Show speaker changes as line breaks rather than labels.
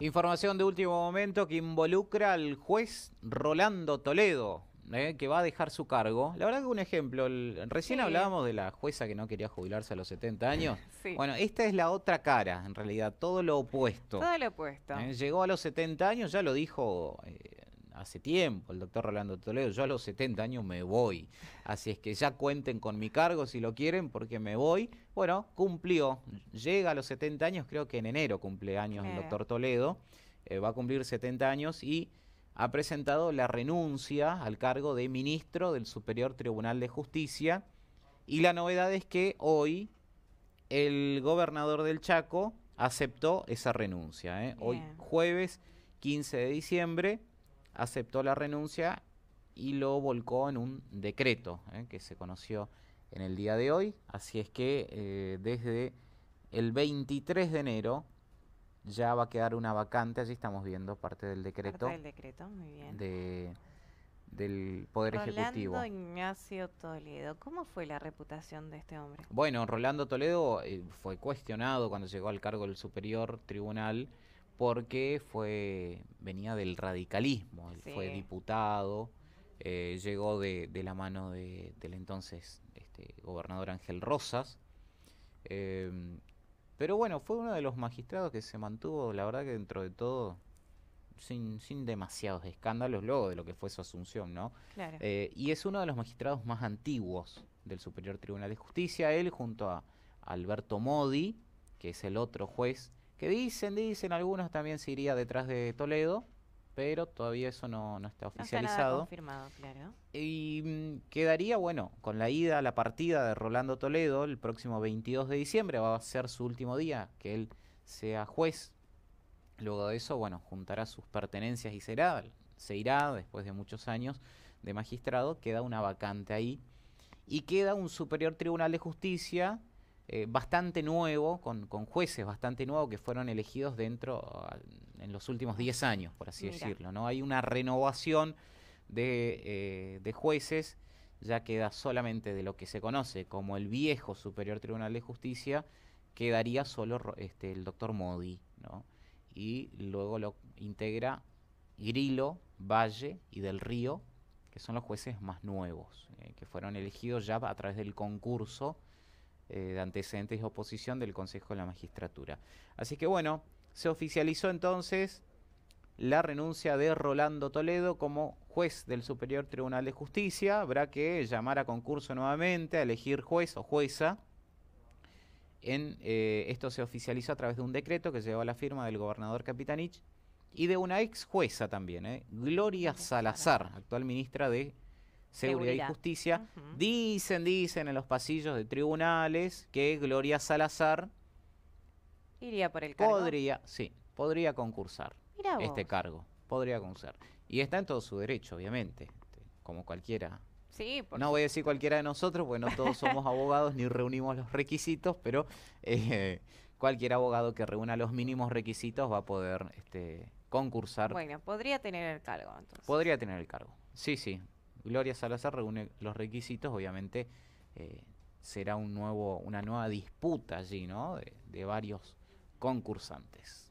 Información de último momento que involucra al juez Rolando Toledo, eh, que va a dejar su cargo. La verdad que un ejemplo, recién hablábamos de la jueza que no quería jubilarse a los 70 años. Bueno, esta es la otra cara, en realidad, todo lo opuesto. Todo lo opuesto. Eh, llegó a los 70 años, ya lo dijo eh, hace tiempo, el doctor Rolando Toledo, yo a los 70 años me voy, así es que ya cuenten con mi cargo si lo quieren, porque me voy. Bueno, cumplió, llega a los 70 años, creo que en enero cumple años el eh. doctor Toledo, eh, va a cumplir 70 años y ha presentado la renuncia al cargo de ministro del Superior Tribunal de Justicia. Y la novedad es que hoy el gobernador del Chaco aceptó esa renuncia. ¿eh? Hoy jueves 15 de diciembre aceptó la renuncia y lo volcó en un decreto ¿eh? que se conoció en el día de hoy. Así es que eh, desde el 23 de enero ya va a quedar una vacante. Allí estamos viendo parte del decreto. del decreto, del Poder Ejecutivo. Rolando Ignacio Toledo, ¿cómo fue la reputación de este hombre? Bueno, Rolando Toledo eh, fue cuestionado cuando llegó al cargo del Superior Tribunal porque fue venía del radicalismo, fue diputado, eh, llegó de, la mano del entonces este, gobernador Ángel Rosas. Em, pero bueno, fue uno de los magistrados que se mantuvo, la verdad que dentro de todo, sin, demasiados escándalos luego de lo que fue su asunción, ¿no? Eh, y es uno de los magistrados más antiguos del Superior Tribunal de Justicia, él junto a Alberto Modi, que es el otro juez que dicen, dicen algunos también se iría detrás de Toledo, pero todavía eso no, está oficializado. está confirmado, claro. Y mm, quedaría, bueno, con la ida, la partida de Rolando Toledo el próximo 22 de diciembre, va a ser su último día, que él sea juez. Luego de eso, bueno, juntará sus pertenencias y será, se irá después de muchos años de magistrado, queda una vacante ahí. Y queda un superior tribunal de justicia eh, bastante nuevo, con, jueces bastante nuevos que fueron elegidos dentro ah, en los últimos 10 años, por así decirlo. ¿no? Hay una renovación eh, de, jueces, ya queda solamente de lo que se conoce como el viejo Superior Tribunal de Justicia, quedaría solo este, el doctor Modi, y luego lo integra Grilo, Valle y del Río, que son los jueces más nuevos, eh, que fueron elegidos ya a través del concurso eh, de antecedentes de oposición del Consejo de la Magistratura. Así que bueno, se oficializó entonces la renuncia de Rolando Toledo como juez del Superior Tribunal de Justicia. Habrá que llamar a concurso nuevamente, a elegir juez o jueza. En, eh, esto se oficializó a través de un decreto que llevó a la firma del gobernador Capitanich y de una ex jueza también, eh, Gloria Salazar, actual ministra de Seguridad, y Justicia. Dicen, dicen en los pasillos de tribunales que Gloria Salazar iría por el cargo. Podría, sí, podría concursar este cargo, podría concursar. Y está en todo su derecho, obviamente, este, como cualquiera. Sí, no voy a decir cualquiera de nosotros, porque no todos somos abogados ni reunimos los requisitos, pero eh, cualquier abogado que reúna los mínimos requisitos va a poder este, concursar. Bueno, podría tener el cargo entonces. Podría tener el cargo, sí, sí. Gloria Salazar reúne los requisitos, obviamente eh, será un nuevo, una nueva disputa allí, ¿no? de varios concursantes.